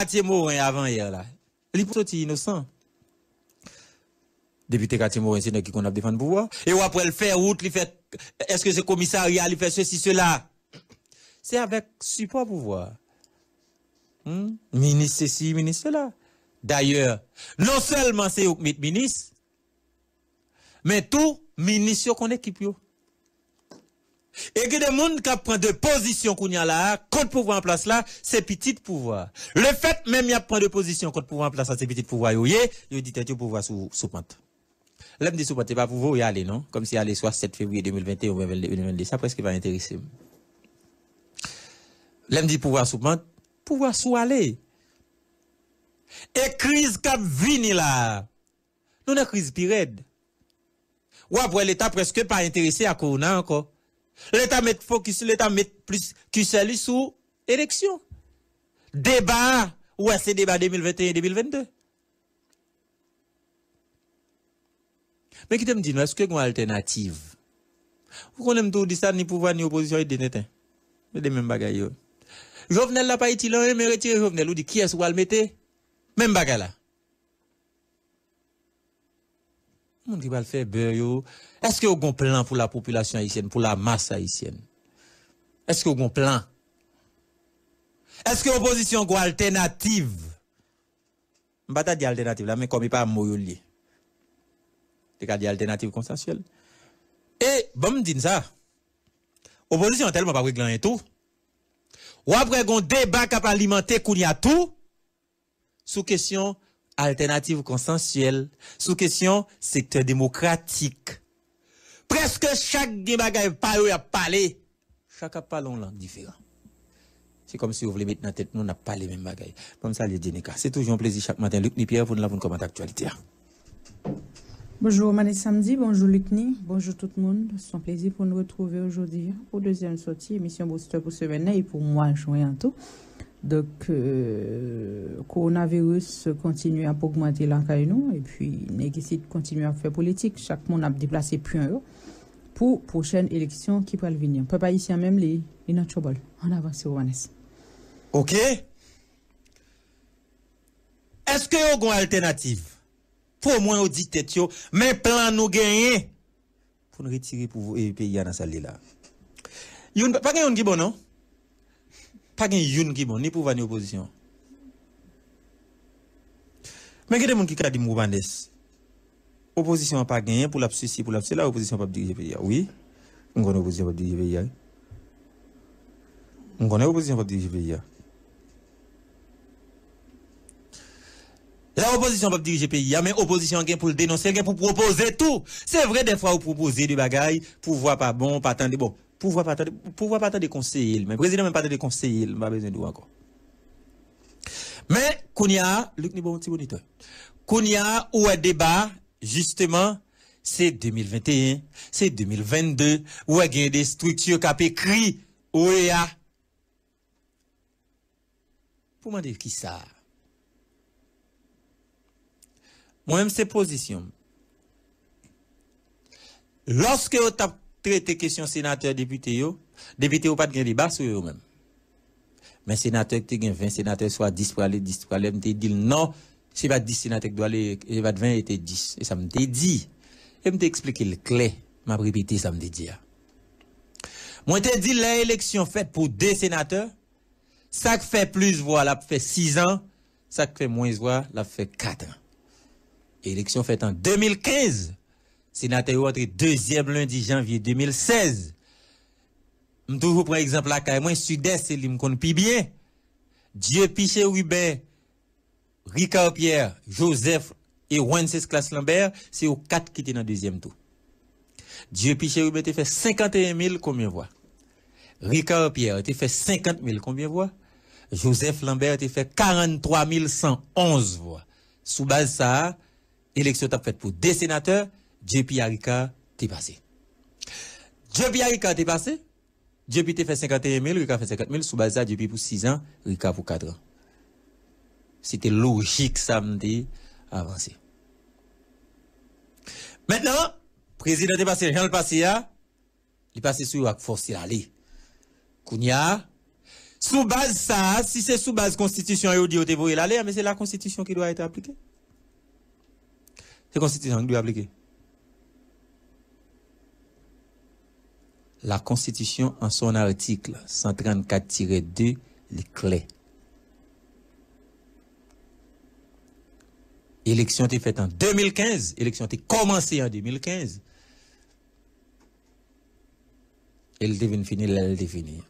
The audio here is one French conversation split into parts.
quartier Morin avant hier là. Il est innocent. Député quartier Morin, c'est qui qu'on a défendu pouvoir. Et après, il fait route, il fait. Est-ce que c'est commissariat, il fait ceci, cela. C'est avec support pouvoir. Hmm? Ministre ceci, ministre cela. D'ailleurs, non seulement c'est ministre, mais tout ministre qu'on équipe. Et que des monde qui prend de position qu'on y a contre pouvoir en place là, c'est petit pouvoir. Le fait même y a prend de position contre pouvoir en place là, c'est petit pouvoir, voyez, le dit que pouvoir sous, sous pente. L'homme dit sous pente, pas pour vous, y aller, non? Comme si y aller soit 7 février 2021 ou 2022, ça presque va intéresser. L'homme dit pouvoir sous pente, pouvoir sous aller. Et crise cap vini là. Nous, la crise pire. Ou après l'État presque pas intéressé à Corona encore. L'État met focus, l'État met plus que celui sous élection. Débat, ouais, c'est débat 2021-2022. Mais qui te me dit, est-ce que y a une alternative? Vous connaissez tout ça, ni pouvoir, ni opposition, et dénétin. C'est même mêmes bagailles. Jovenel n'a pas été là, mais retiré Jovenel, ou dit, qui est-ce qu'on va le mettre? Même bagaille là. qui va faire Est-ce que vous a un plan pour la population haïtienne, pour la masse haïtienne? Est-ce que vous a un plan? Est-ce que l'opposition a une alternative? Je ne dire alternative mais comme il n'y a pas de mot a une alternative consensuelle. Et, bon, je dis ça. l'opposition Opposition tellement pas et tout. Ou après, un débat qui a alimenté tout. Sous question, alternative consensuelle sous question secteur démocratique. Presque chaque où parle a parlé chaque a parlé en langue différente. C'est comme si vous voulez mettre dans la tête, nous n'a pas les mêmes bagailles. Comme ça, les C'est toujours un plaisir chaque matin. Luc Nipierre, vous nous une commentaire actualité. Hein. Bonjour Manet Samedi, bonjour Luc Ni. bonjour tout le monde. C'est un plaisir pour nous retrouver aujourd'hui pour deuxième sortie, émission Booster pour ce vendredi et pour moi, en tout. Donc, euh, coronavirus continue à augmenter l'encaille et puis, il continue à faire politique. Chaque monde a déplacé plus un pour prochaine élection qui pourrait venir. pas ici, même les, les trouble. On avance, Romanes. OK. Est-ce que vous avez une alternative? Pour moi, on dit tête, mais plan nous gagner pour nous retirer pour pays dans la salle là. Yon, pas qu'il qui bon, non? pas de youn qui bon, ni pouvoir ni opposition. Mais il y a des gens qui ont dit Moubandes. Opposition n'a pas gagné pour l'abscissi, pour la Là, l'opposition n'a pas diriger pays. Oui, on connaît l'opposition n'a pas diriger le pays. On connaît l'opposition n'a pas pays. La opposition va pas diriger le mais l'opposition est pour le dénoncer, pour proposer tout. C'est vrai, des fois, vous proposez des bagailles, pouvoir pas bon, pas attendre bon pouvoir pas pouvoir pas de conseiller mais président même pas de conseiller pas besoin de encore mais kounia Luc ni bon petit moniteur kounia ou un débat justement c'est 2021 c'est 2022 ou a des structures qui écrit OEA pour m'en dire qui ça moi même c'est position lorsque vous avez traiter question sénateur député yo, député ou pas de débat sur eux même. Mais sénateur tu gagne 20 sénateurs soit 10 pour aller 10 pour aller me dit non, c'est pas 10 sénateurs qui doit aller, et pas 20 et 10 et ça me dit. Et me expliqué le clé, m'a répété ça me dit. Ah. Moi te dit l'élection faite pour deux sénateurs, ça fait plus voix, ça fait 6 ans, ça fait moins voix, ça fait 4 ans. Élection faite en 2015 sénateur est 2 deuxième lundi janvier 2016. Je toujours prendre exemple là, moi, sud-est, c'est lui bien. Dieu Piché Hubert, Ricard Pierre, Joseph et Wenceslas Lambert, c'est au quatre qui étaient dans le deuxième tour. Dieu Piché Hubert a fait 51 000 combien voix? Ricard Pierre a fait 50 000 combien voix? Joseph Lambert a fait 43 111 voix. Sous base ça, élection a faite pour des sénateurs JP Arika t'est passé. JP Arika t'est passé. JP te fait 51 000, Rika fait 50 000. Sous base ça JP pour 6 ans, Rika pour 4 ans. C'était logique samedi avancé. Maintenant, président est passé, Jean le passé, il passe sous la force aller. Kounia, sous base ça, si c'est sous base constitution, il dit il vous l'aller, mais c'est la constitution qui doit être appliquée. C'est la constitution qui doit appliquer. la Constitution en son article 134-2 les clés. Élection était faite en 2015, élection était commencée en 2015. Elle devait finir, elle devait finir.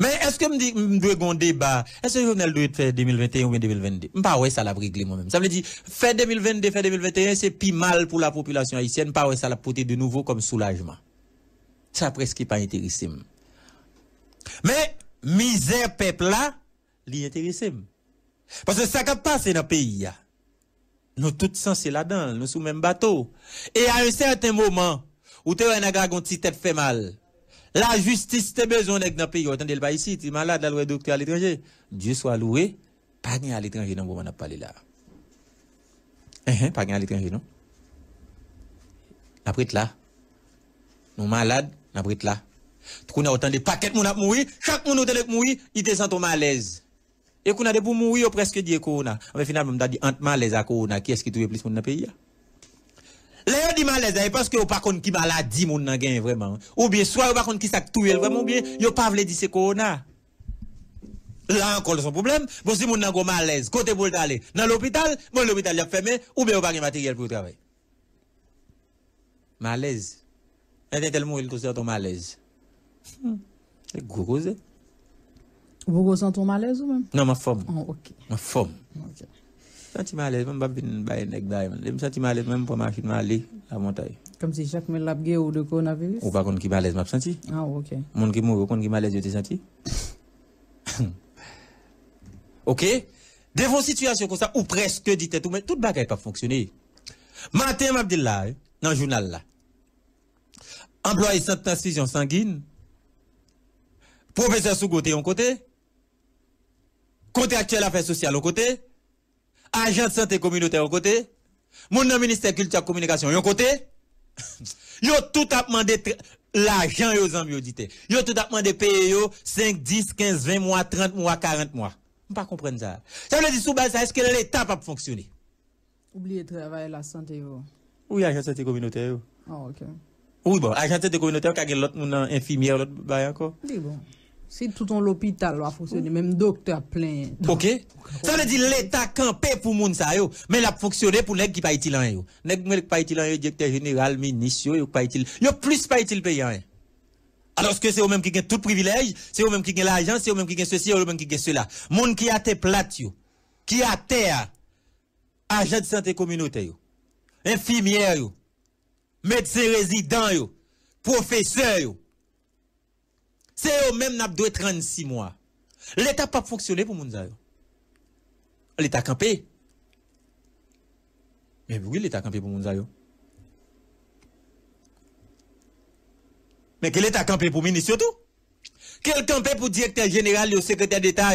Mais est-ce que me doit un débat Est-ce que Jovenel doit faire 2021 ou 2022 Pas ouais, ça l'a réglé moi-même. Ça veut dire faire 2022, faire 2021, c'est plus mal pour la population haïtienne. Pas ouais, ça l'a porté de nouveau comme soulagement. Ça presque pas intéressé. M'm. Mais misère peuple là, li m'm. Parce que ça qui passe dans le pays nous tous là-dedans, nous sommes même bateau. Et à un certain moment, où tu as un petit tête fait mal, la justice te besoin nèg dans pays, entendez le pas ici, tu malade la loi docteur à l'étranger. Dieu soit loué, pas à l'étranger dans moment n'a parlé là. Eh, eh pas à l'étranger non. Après là. Nous malades, après là. Qu'on a autant de paquets mon a mouri, chaque moun nous de mouri, il te sent malaise. Et qu'on a des pour mourir presque dit corona. Mais finalement, on a dit entre malaise à corona, qui est-ce qui trouve plus mon dans pays Là, on dit malaise, eh, parce que vous pas contre qui maladie, mon nan gagne vraiment. Ou bien, soit vous pas contre qui ça tout vraiment, ou bien, vous pas voulu dire c'est corona. Là encore, son problème. Bon, si mon nan gagne malaise, côté pour aller dans l'hôpital, bon, l'hôpital est fermé, ou bien, vous pas de matériel pour travail. Malaise. Et eh, tellement il cause ton malaise. Hmm. C'est gros cause. Vous ressentez ton malaise ou même? Non, ma forme. Oh, ok. Ma forme. Ok sentiment à l'aise, même pas bail nèg daay man. Dem sentiment à l'aise même pas mal je la montagne. Comme si chaque mille lab ou de coronavirus. Ou pas contre qui malaise m'a senti. Ah OK. Mon qui mourut contre qui malaise j'étais senti. OK Devant situation comme ça ou presque dit tout mais toute bagaille pas fonctionner. Matin m'a dit là hein, dans le journal là. Employé sans transfusion sanguine. Professeur côté, un côté. Côté actuel affaires sociales, au côté agent de santé communautaire au côté, mon ministère culture et communication au côté, yo tout a demandé l'argent aux amis Yo tout a demandé payer 5, 10, 15, 20 mois, 30 mois, 40 mois. Je pas comprendre ça. Ça veut dire sous base ça est-ce que l'état pas fonctionner Oubliez le travail la santé Oui, agent de santé communautaire ah, OK. Oui bon, agent de santé communautaire qui a l'autre infirmière l'autre bail encore. Oui bon. Si tout en l'hôpital va fonctionner, même docteur plein. OK. Ça veut dire l'État campé pour moun ça yo, mais il a fonctionné pour les qui pas utile en yo. Nèg qui pas utile en yo, directeur général, ministre yo, pas Yo plus pas utile payant. Hein. Alors que c'est eux même qui ont tout privilège, c'est eux même qui ont l'argent, c'est eux même qui ont ceci, c'est eux même qui ont cela. Moun qui a été plates yo, qui a terre, agent de santé communautaire yo, infirmière yo, médecin résident yo, professeur yo. C'est eux-mêmes qui doivent 36 mois. L'État pas fonctionné pour Mounzaï. L'État campé. Mais pourquoi l'État campé pour Mounzaï. Mais quel l'État campé pour ministre tout? Quel campé pour directeur général, le secrétaire d'État,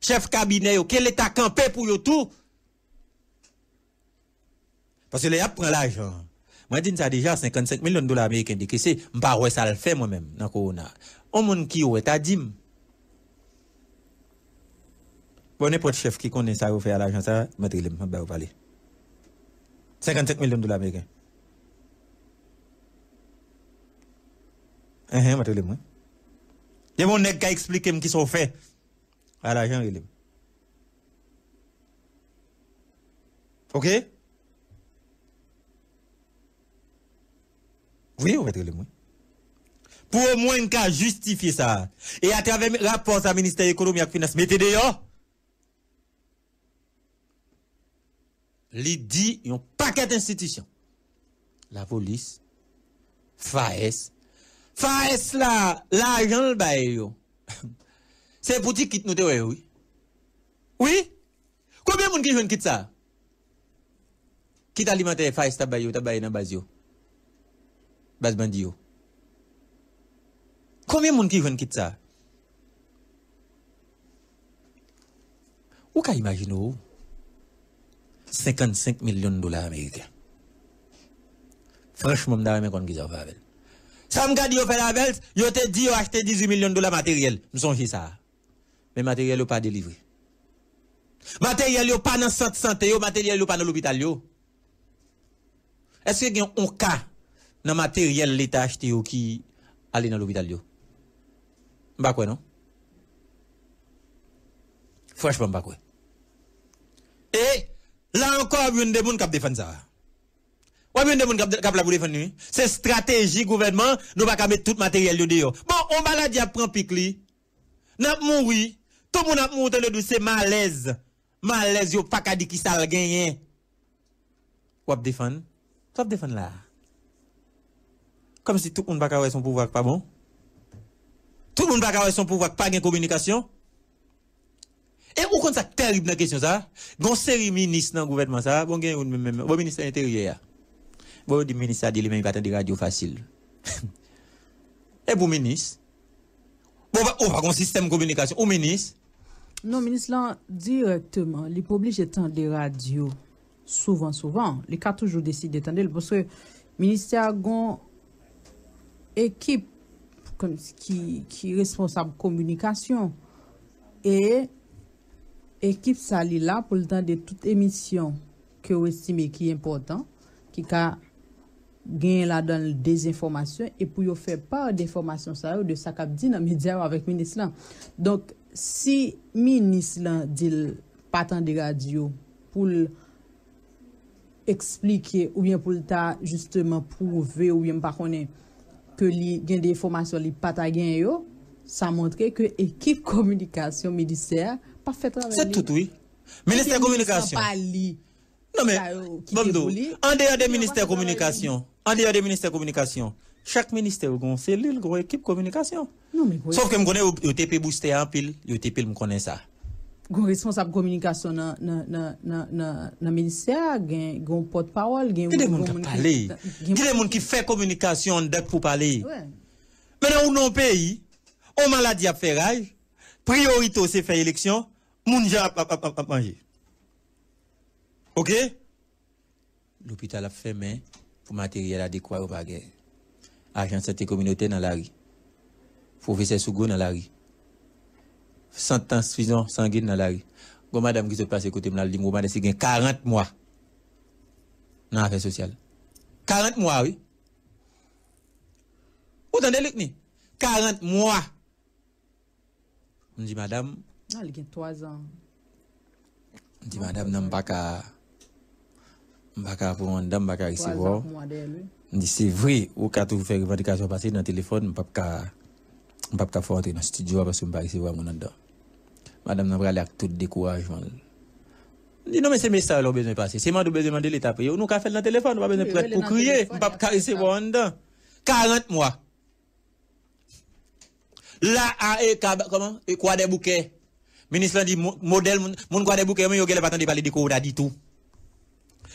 chef cabinet, quel l'État campé pour yo tout? Parce que les gens prennent l'argent. Moi, je dis ça déjà, 55 millions de dollars américains Je ne sais pas ça le fait moi-même dans Corona on moun ki ou ta dim. Bon, le chef qui connaît ça, vous faites à l'agence, ça, mettez-le, moi bah, vous parlez. 55 millions de dollars américains. Eh, eh, mettez-le, moi. Il y a mon nègre qui a expliqué qui sont faits à l'agent, Ok? Oui, vous mettez-le, moi pour au moins qu'à justifier ça. Et à travers le rapport à ministère économie et de finance, mettez dehors. y a ont paquet d'institutions. La police, FAES. FAES là, l'argent bah, le C'est pour dire qu'il nous de oui. Oui? Combien de monde qui joue quitte ça? Quitte alimentaire FAES tabayo, tabayo dans base Base bandit Combien de monde qui vient quitter ça Ou vous imaginer 55 millions de dollars américains. Franchement, je ne sais pas qui ça va avec. Ça me dit, fait la belle, yo te dit, yo acheté 18 millions de dollars matériel. Je songe ça. Mais matériel n'est pas délivré. Matériel n'est pas dans le centre santé, matériel n'est pas dans l'hôpital. Est-ce qu'il y a un cas dans matériel l'État acheté qui allait dans l'hôpital? Bah quoi non Franchement, pas quoi. Et là encore, il y a des gens qui défendent ça. Il y a des gens qui pour défendre. C'est stratégie gouvernement, nous ne pouvons pas mettre tout le matériel. Bon, on va la dire, prends pique. Nous mouri. Tout le monde a mourir dans le dos, mal malaise. Malaise, il n'y a pas qu'à dire qui ça a gagné. Ou défendre. Tu défendre là. Comme si tout le monde pas son pouvoir, pas bon. Tout le monde va avoir son pouvoir, pas de communication. Et vous que ça terrible dans la question ça. Bon série ministre dans le gouvernement ça, bon un ministre intérieur. Bon un ministre dit lui il radio facile. Et pour ministre Bon on va un système de communication au ministre Non ministre là directement, il pas obligé des radios souvent souvent, il a toujours décidé de parce que ministère une équipe qui, qui responsable communication. Et équipe sali là pour le temps de toute émission que vous estimez qui est important, qui a gagné là dans des informations et pour vous faire part d'informations ça de ça qu'a dit dans les avec le ministre Donc, si le ministre dit pas tant de radio pour expliquer ou bien pour le temps justement prouver ou bien pas contre que les gen des formations li ça montre que équipe communication ministère pas fait travail c'est tout oui ministère communication non mais euh, bon en dehors des ministères communication en dehors des ministères communication chaque ministère a une cellule, une équipe communication. Non, mais Sauf que je connais le TP booster en pile, le TP me connaît ça gon responsable communication nan, nan, nan, nan ministère, gen gon porte-parole, gen... Gide moun ki pale, gide moun ki fe communication dek pou parler. Ouais. dans ou non où la maladie a fait rage, priorité c'est faire moun jan ap, Ok? L'hôpital a matériel pour pour adéquat adekwa ou cette communauté kominote dans la ri. professeur Sougo dans la rue sentence transfusion sanguine dans la rue. Go madame qui se passe côté m'a dit madame c'est 40 mois dans l'affaire sociale. 40 mois oui. t'en de ni 40 mois. On dit madame non, il a 3 ans. On dit madame non pas ka pas pour on dame pas ka recevoir. c'est vrai ou vous faites faire revendication passer dans le téléphone pas ka pas ka faire dans le studio parce que pas recevoir mon dedans madame N'Abral a tout découragement. dis non mais c'est message là besoin de passer. C'est moi de besoin demander l'état Nous, Nous qu'a fait le téléphone, pas besoin prête pour crier, pas caresser bon dedans. 40 mois. Là a et comment et quoi des bouquets. Ministre dit modèle mon quoi des bouquets mais y a pas attendre parler de corona du tout.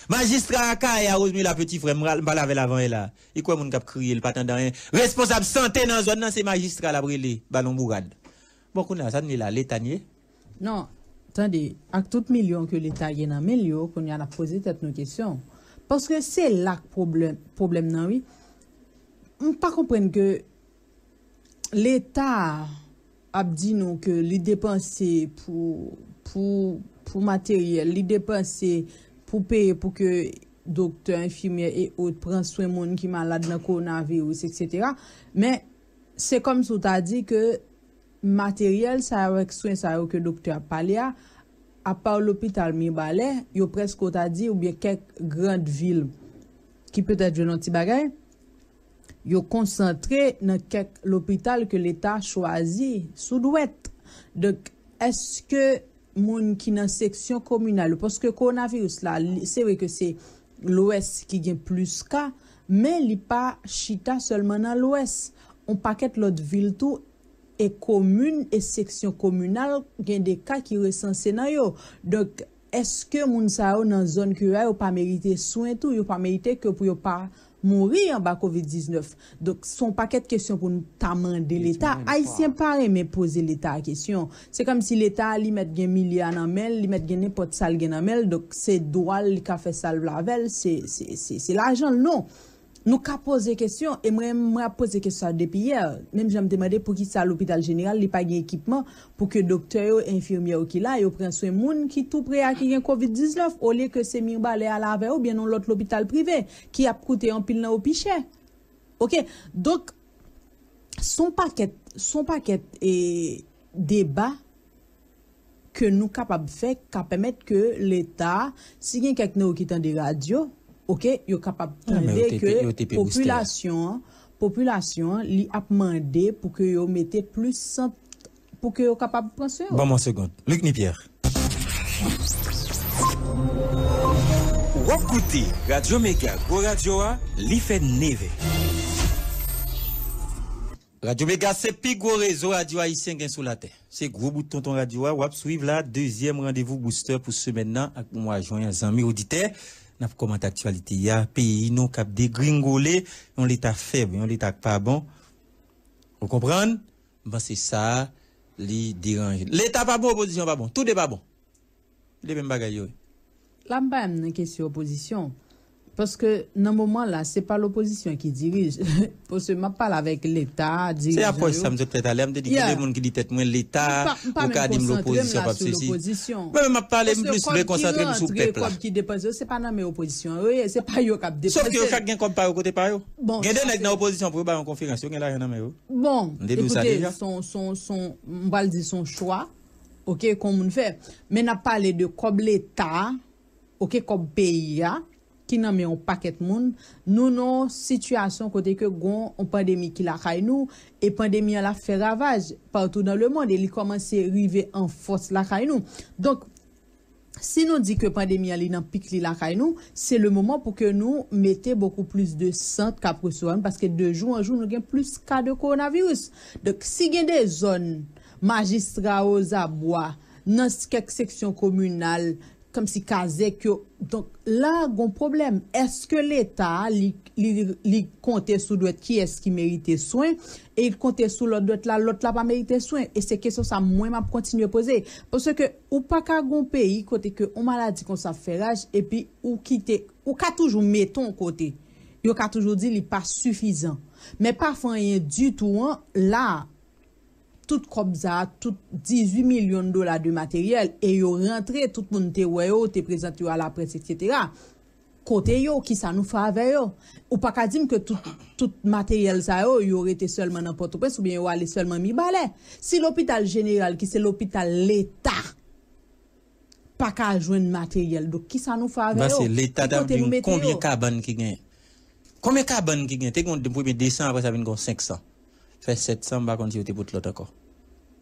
Magistrat Kaya Rosemary la petit frère m'ral parle avec l'avant là. Et quoi mon cap crier, le pas dans rien. Responsable santé dans zone là c'est magistrat la brûler ballon bourrade. Bon qu'on a ça là l'étanier. Nan, tande, ak tout milyon ke l'Etat gen nan milyon, kon yon ap poze tet nou kesyon. Paske se lak problem nan wi, m pa kompren ke l'Etat ap di nou ke li depanse pou materye, li depanse pou pe pou ke doktor, infime, et out, pran souy moun ki malade nan koronavi, ou seksetera, men, se kom sou ta di ke materyel sa yo ek swen sa yo ke doktor palya, a pa ou l'opital mi balè, yo presko ta di ou bie kek grand vil, ki petè djoun an ti bagay, yo konsantre nan kek l'opital ke l'Etat chwazi, sou dwet. Dok, eske moun ki nan seksyon komunal, poske koronavirus la, se we ke se l'O.S. ki gen plus ka, men li pa chita solman nan l'O.S. On paket lot vil tou, E komune, e seksyon komunal gen de ka ki resanse nan yo. Dok, eske moun sa yo nan zon ki yo a, yo pa merite soen tou, yo pa merite ke pou yo pa mori an ba COVID-19. Dok, son pa ket kesyon pou nou tamande l'Etat. A, yisien pa reme pose l'Etat a kesyon. Se kom si l'Etat li met gen mili an amel, li met gen ne pot sal gen amel, dok se doal, li kafe sal vlavel, se l'ajan l'non. Nous avons posé des questions, et moi, moi posé questions depuis hier. Même je me demandais pour qui ça à l'hôpital général, il n'y a pas d'équipement pour que docteur et infirmière qui là, ils prennent soin de monde qui tout prêt à qui a COVID-19, au lieu que c'est Mirbalé à la ou bien dans l'autre hôpital privé, qui a coûté en pile au pichet. OK? Donc, son paquet, son paquet et débat que nous capables de faire, permettre que l'État, si y a quelqu'un qui est dans des radios, OK, yo capable de que population population li a demandé pour que yo mette plus pour que yo capable prendre penser. Bon mon seconde. Luc Nipierre. écoutez Radio Mega, Go Radio li fait neve. Radio Mega, c'est plus gros réseau radio haïtien qui sur la terre. C'est gros bouton ton radio A, wap suivre la deuxième rendez-vous booster pour ce maintenant avec moi, joindre les amis auditeurs n'a pas comment actualité il y a pays qui a dégringolé on l'état faible on l'état pas bon vous comprenez ben, c'est ça qui dérange l'état pas bon opposition pas bon tout n'est pas bon les mêmes bagailles là même une question opposition parce que dans moment là, c'est pas l'opposition qui dirige. Parce que je parle avec l'État. C'est après ça, je me tout à je que les gens qui disent tête moins l'État, au cas de l'opposition, pas ceci. Mais je parle plus, je concentrer sur le peuple. Comme qui dépense, c'est pas dans mes oppositions. C'est pas eux qui dépensent. Sauf que chacun gagne comme par côté par eux. Bon. Il y a dans l'opposition pour faire bah, une conférence, il y a rien dans mes oh. Bon. Écoutez, son, son, son, on va dire son choix. OK, comme on fait. Mais on a parlé de comme l'État, OK, comme pays, hein qui n'a mis un paquet de monde, nous non situation côté que gon on pandémie qui la caille nous et pandémie la fait ravage partout dans le monde et il commence à arriver en force la nous. Donc si nous dit que pandémie a pic la caille nous, c'est le moment pour que nous mettions beaucoup plus de centre qu'après parce que de jour en jour nous avons plus cas de coronavirus. Donc si gain des zones magistrats aux abois dans quelques sections communales comme si Kazek que Donc là, gon problème. Est-ce que l'État il li, comptait sous doit qui est-ce qui méritait soin et il comptait sous l'autre doit là, l'autre là pas mérité soin et c'est question ça moi m'a continuer poser parce que ou pas ka gon pays côté que on maladie qu'on ça fait rage et puis ou quitter ou qu'a toujours mettons côté. Yo ka toujours dit il pas suffisant. Mais pas rien du tout hein, là tout comme ça, tout 18 de dollars de matériel et yo rentre, tout moun te weyo, te sont à à la presse, etc. Kote yo, ça nous fait avec yo. Ou pas qu'à dire que tout, tout matériel ça yo, yo rete seulement nan Port-au-Prince, ou bien yon ale seulement mi balais. Si l'hôpital qui qui se l'hôpital pas qu'à ka matériel. matériel qui ça sa nou fave bah, yo. c'est l'État dam combien kaban ki gen? Combien kaban ki gen? Te kon de pou bi 200, après sa ça 500. Fè set san ba konti yo te pote lota ko.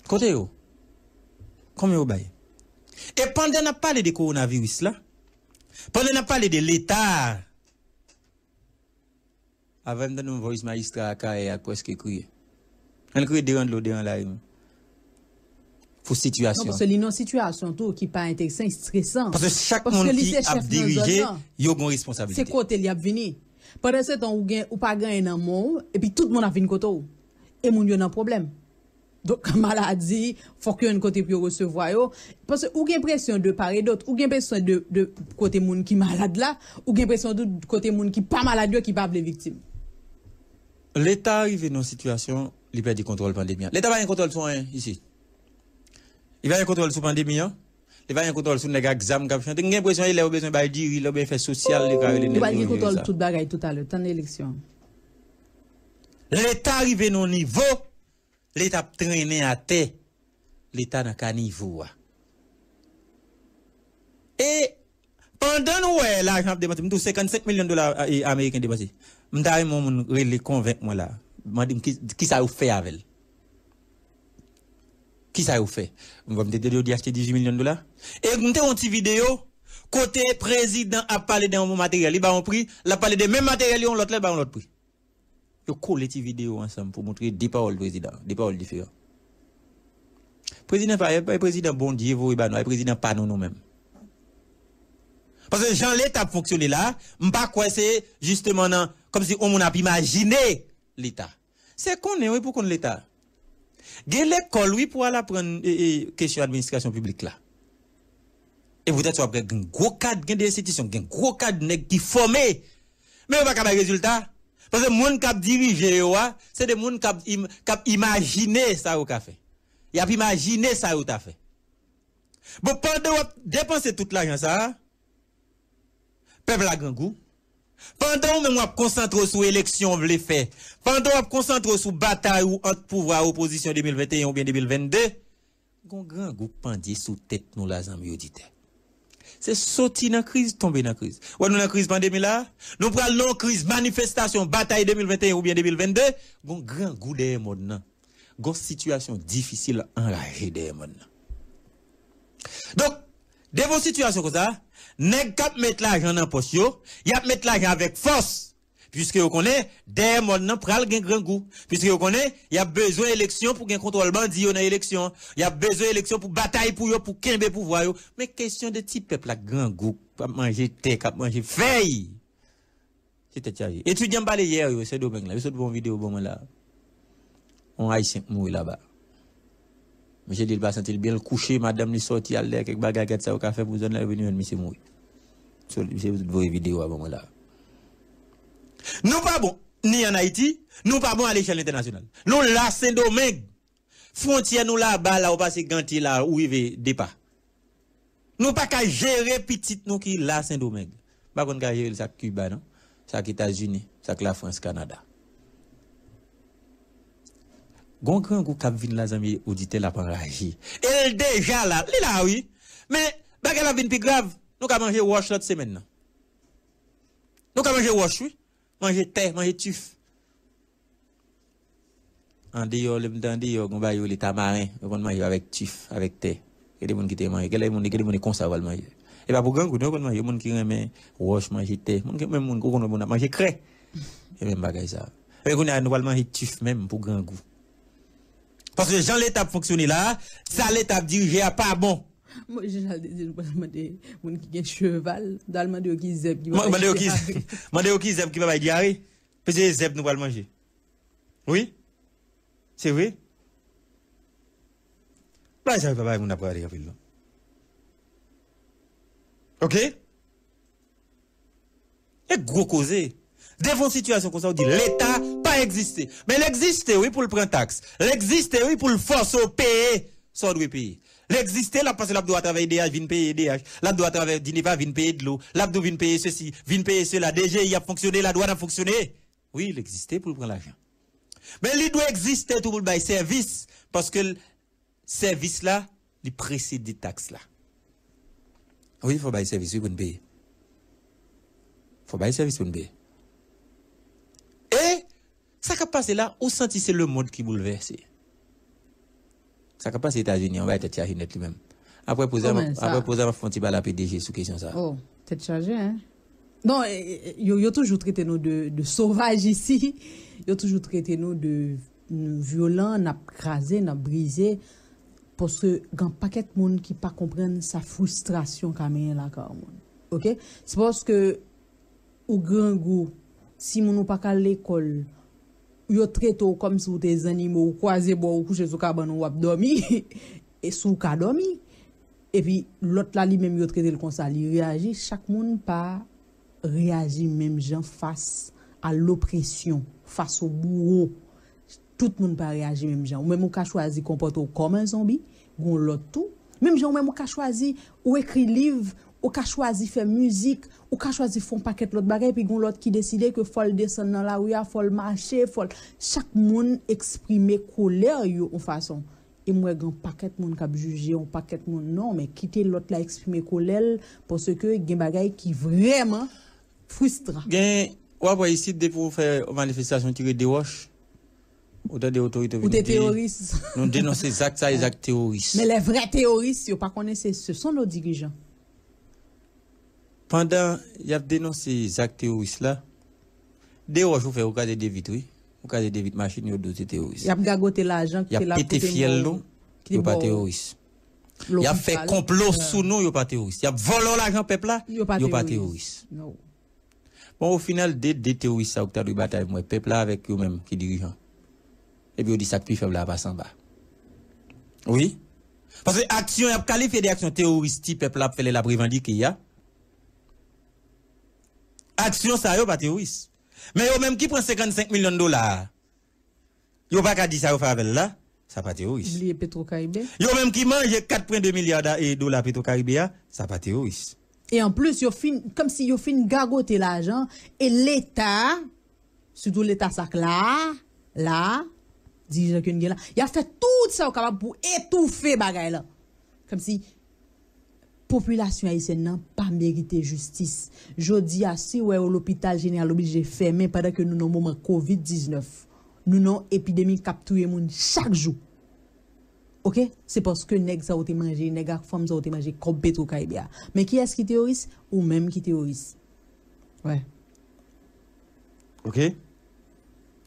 Kote yo? Kome yo baye? E pande an ap pale de koronaviris la, pande an ap pale de l'Etat, avèm den nou mwoyis majistra akare akwè eske kouye. El kouye deyon lo deyon la im. Fou situasyon. Non, pwese li nan situasyon tou ki pa interesan, stressan. Pwese chak moun ki ap dirije, yo gwen responsabilite. Se kote li ap vini. Pwese ton ou pa gen enan moun, epi tout moun ap vini koto ou. et moun yo un problème. Donc, maladie, faut que un côté pour recevoir yo. Parce que, ou gen pression de part et d'autre, ou gen pression de, de côté moun qui malade là, ou gen pression de côté moun qui pas malade yo, qui pas les victimes. L'État arrive dans une situation, il perd du contrôle pandémie. L'État va un contrôle sur un, ici. Il va un contrôle sur pandémie, hein? Il va un contrôle sur les gars exam qui Il qu'il a besoin de dire, il a besoin de faire social, il va un oh, contrôle sur tout bagaille tout à l'heure, tant d'élection. L'État arrivé non niveau, l'État traîne à terre, l'État dans le niveau. Hein. Et pendant nous, l'argent débattu, 57 millions de dollars euh, américains débattus. Je suis ah, convaincre moi là. Je qui ça fait avec Qui ça fait Je vais me acheter 18 millions de dollars. Et vous avez une petite vidéo côté président a parlé de mon matériel, il va un prix, il a parlé des mêmes matériels, l'autre, il va un autre prix. Yo collez des vidéos ensemble pour montrer des paroles président, des paroles différentes. Président pas pas président bon Dieu vous président pas nous nous-mêmes. Parce que Jean l'État fonctionne là, m'pas quoi c'est justement comme si on a imaginé l'État. C'est qu'on est oui pour qu'on l'État. Gen l'école oui pour aller prendre question administration publique là. Et vous êtes après un gros cadre, des institutions, un gros cadre qui formé. Mais on va pas résultat. Parce que les gens qui dirigé, c'est des gens qui ont imaginé ça au café. Ils ont imaginé ça au café. Bon, pendant que dépensez tout l'argent, ça, peuple a grand goût. Pendant que vous concentrez sur l'élection, vous fait. Pendant que vous concentrez sur la bataille entre pouvoir opposition 2021 ou bien 2022, vous grand goût pendant sous tête nous, la amis auditeurs c'est sortir dans la crise, tomber dans la crise. Ouais, nous dans la crise 2000 là, nous prenons une crise, manifestation, bataille 2021 ou bien 2022, bon grand goût des monde Gon situation difficile enragée des monde Donc, vos situation comme ça, nèg pas mettre l'argent dans poche yo, y a mettre l'argent avec force puisque vous connaissez, des monde pral gen grand goût. Puisque vous connaissez, il y a besoin d'élection pour gen contrôle bandit dans élection. Il y a besoin d'élection pour bataille pour yo, pour kembe pouvoir yo. Mais question de type peuple à grand goût, pas manger thé, pas manger feuille. C'était chargé. Étudiant balé hier, c'est dommage là. Vous de bon vidéo, bon là. On a ici, mourir là-bas. Monsieur dit, il va sentir bien le coucher, madame, il sorti, il l'air quelque bagage, ça, au café, vous en avez venu, monsieur mourir. Vous êtes vidéo bon là. Nou pa bon ni an Haiti, nou pa bon ale chal international. Nou la Saint-Domingue, frontiè nou la ba la ou pa se ganti la ou i ve depa. Nou pa ka jere pitit nou ki la Saint-Domingue. Bakon ka jere sa Cuba nan, sa ki Tazini, sa ki la France, Kanada. Gonkwen kou kap vin la zan miye ou di tel apan reji. El deja la, li la ou i, men bakan la vin pi grav, nou ka manje wash lot semen nan. Nou ka manje wash ou i. manger terre, manger tuf. En dehors, le m'dan on va y tamarin, on manger avec tuf, avec terre. Il y qui te mangent, il y a qui Et pas pour grand il y a des gens qui roche, manger terre, il y a des gens Et même bagaille ça. on a manger tuf même pour grand goût. Parce que Jean l'étape fonctionner là, ça l'étape dirigée à pas bon. Moi j'ai de di nou pwè mwen de moun ki cheval, d'allemand mwen de yo ki zeb ki mwen de qui Mwen de yo ki zeb ki mwen de diare, pwè se zeb Oui, c'est vrai. Là, ça va pas mon appareil OK Et gros causé. Devant situation comme ça, on dit l'État pas existé. Mais l'existe, oui, pour le prendre taxe. L'existe, oui, pour le forcer au payer. Ça doit payer là, parce que l'abdou à travailler DH, vin payer DH. L'abdou à travailler d'INEVA, vin payer de l'eau. L'abdou vin payer ceci, vin payer cela. DG, il a fonctionné, la douane a fonctionné. Oui, il existait pour prendre l'argent. Mais il doit exister tout pour le service, parce que le service là, il précède des taxes là. Oui, il faut bailler service pour payer. Il faut bailler service pour payer. Et, ça qui a passé là, on c'est le monde qui bouleversait. Ça pas aux États-Unis, on va être chargé net lui-même. Après, poser, oh, après, poser, ma petit à la PDG sous question ça. Oh, tête chargée, hein? Non, ils eh, eh, ont toujours traité nous de, sauvages ici. Ils ont toujours traité nous de, violents, n'a crasé, n'a brisé. Parce que, il a paquet de monde qui ne comprennent sa frustration quand même là, quand Ok? C'est parce que, au grand goût, si nous n'avons pas qu'à l'école, yo traite comme si vous des animaux, croisés, bon, ou couché sous cabane ou abdomi, et sous kadomi. Et puis, l'autre là, lui-même, yo traite le comme ça, il réagit. Chaque monde pas réagit même gens face à l'oppression, face au bourreau. Tout le monde pas réagir même gens. Ou même on ka choisi comporter comme un zombie, gon l'autre tout. Même gens même on ka choisi ou écrit livre ou qu'a choisi faire musique ou qu'a choisi faire un paquet l'autre bagarre puis gon l'autre qui décidé que faut descendre dans la rue faut marcher, marcher faut chaque monde exprimer colère yo en façon et moi grand paquet monde qui a jugé un paquet monde non mais quitter l'autre là exprimer colère parce que des bagarre qui vraiment frustrant gen quoi pour ici de pour faire une manifestation tirer des roches ou des autorités ou des terroristes nous dénoncer exact ça exact terroristes mais les vrais terroristes yo pas connaissent ce sont nos dirigeants pendant y a dénoncé ces actes terroristes-là, des roches, vous faites regarder des vitres, regarder cas des vitres machines, vous dossier terroristes. Y a gagoté l'argent qui a pété fiel, qui n'est pas terroriste. Y a fait complot euh. sous nous, il pas terroriste. Y a volé l'argent peuple là, il pas terroriste. Bon, au final, des, des terroristes, ça, octobre de bataille, moi, peuple là avec eux même qui dirigeant. Et puis, on dit ça, qui faible là, pas en bas. Oui? Parce que action, y a qualifié des actions terroristes, peuple là, fait la prévendique, y a. Action ça, yo pas terroriste. Mais yo même qui prend 55 millions de dollars, yo pas qu'à dire ça yo favel là, ça pas terroriste. Yo même qui mange 4.2 milliards de dollars petro ça pas terroriste. Et en plus, yo fin, comme si yo fin gagoter l'argent, et l'État, surtout l'État sac là, là, qu'une qu'il y a fait tout ça capable pour étouffer bagay là. Comme si, population haïtienne n'a pas mérité justice. Jodi a si ou l'hôpital général obligé fermé pendant que nous pas moment COVID-19. Nous avons épidémie capturé moun chaque jour. Ok? C'est parce que nèg sa ou te manger, nèg ak femme sa ou te Mais qui est-ce qui théorise ou même qui théorise? Ouais. Ok?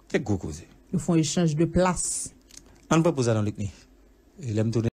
Qu'est-ce que vous causez? Nous un échange de place. On ne peut pas poser dans le Il aime tourner.